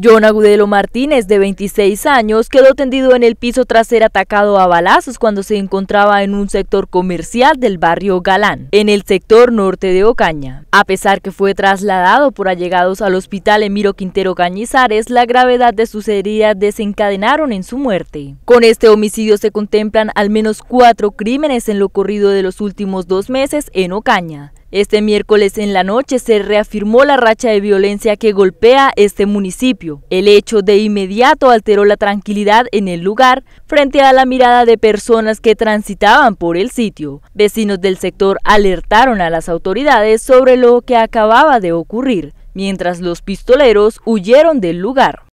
John Agudelo Martínez, de 26 años, quedó tendido en el piso tras ser atacado a balazos cuando se encontraba en un sector comercial del barrio Galán, en el sector norte de Ocaña. A pesar que fue trasladado por allegados al hospital Emiro Quintero Cañizares, la gravedad de sus heridas desencadenaron en su muerte. Con este homicidio se contemplan al menos cuatro crímenes en lo ocurrido de los últimos dos meses en Ocaña. Este miércoles en la noche se reafirmó la racha de violencia que golpea este municipio. El hecho de inmediato alteró la tranquilidad en el lugar frente a la mirada de personas que transitaban por el sitio. Vecinos del sector alertaron a las autoridades sobre lo que acababa de ocurrir, mientras los pistoleros huyeron del lugar.